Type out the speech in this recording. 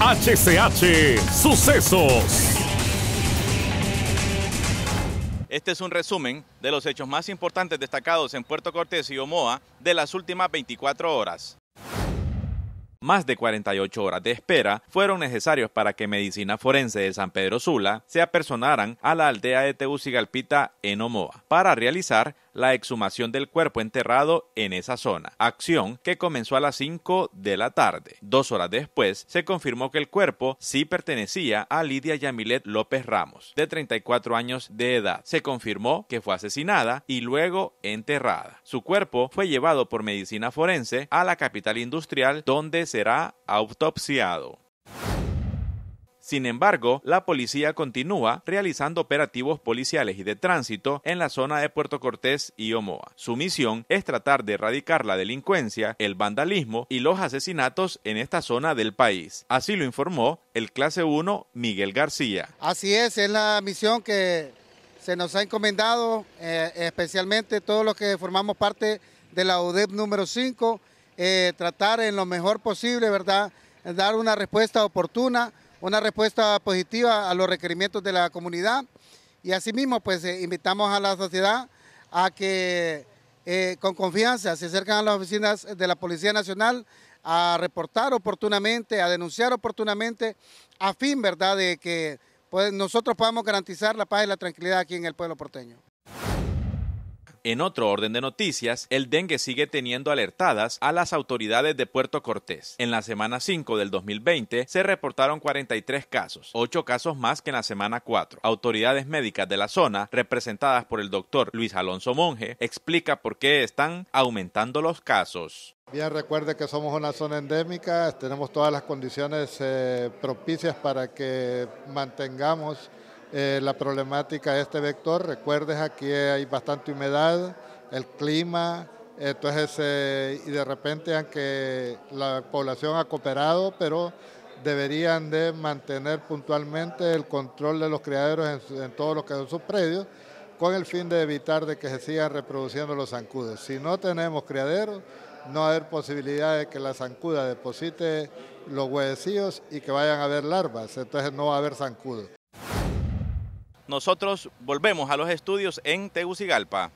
HCH Sucesos. Este es un resumen de los hechos más importantes destacados en Puerto Cortés y Omoa de las últimas 24 horas. Más de 48 horas de espera fueron necesarios para que Medicina Forense de San Pedro Sula se apersonaran a la aldea de Tegucigalpita en Omoa para realizar la exhumación del cuerpo enterrado en esa zona, acción que comenzó a las 5 de la tarde. Dos horas después se confirmó que el cuerpo sí pertenecía a Lidia Yamilet López Ramos, de 34 años de edad. Se confirmó que fue asesinada y luego enterrada. Su cuerpo fue llevado por medicina forense a la capital industrial donde será autopsiado. Sin embargo, la policía continúa realizando operativos policiales y de tránsito en la zona de Puerto Cortés y Omoa. Su misión es tratar de erradicar la delincuencia, el vandalismo y los asesinatos en esta zona del país. Así lo informó el clase 1 Miguel García. Así es, es la misión que se nos ha encomendado, eh, especialmente todos los que formamos parte de la UDEP número 5, eh, tratar en lo mejor posible, ¿verdad? Dar una respuesta oportuna una respuesta positiva a los requerimientos de la comunidad y asimismo pues eh, invitamos a la sociedad a que eh, con confianza se acercan a las oficinas de la Policía Nacional a reportar oportunamente, a denunciar oportunamente a fin, ¿verdad?, de que pues, nosotros podamos garantizar la paz y la tranquilidad aquí en el pueblo porteño. En otro orden de noticias, el dengue sigue teniendo alertadas a las autoridades de Puerto Cortés. En la semana 5 del 2020 se reportaron 43 casos, 8 casos más que en la semana 4. Autoridades médicas de la zona, representadas por el doctor Luis Alonso Monge, explica por qué están aumentando los casos. Bien, recuerde que somos una zona endémica, tenemos todas las condiciones eh, propicias para que mantengamos eh, la problemática de este vector. Recuerdes, aquí hay bastante humedad, el clima, entonces, eh, y de repente, aunque la población ha cooperado, pero deberían de mantener puntualmente el control de los criaderos en, todos los que son sus predios, con el fin de evitar de que se sigan reproduciendo los zancudos. Si no tenemos criaderos, no va a haber posibilidad de que la zancuda deposite los huevecillos y que vayan a haber larvas, entonces no va a haber zancudos nosotros volvemos a los estudios en Tegucigalpa.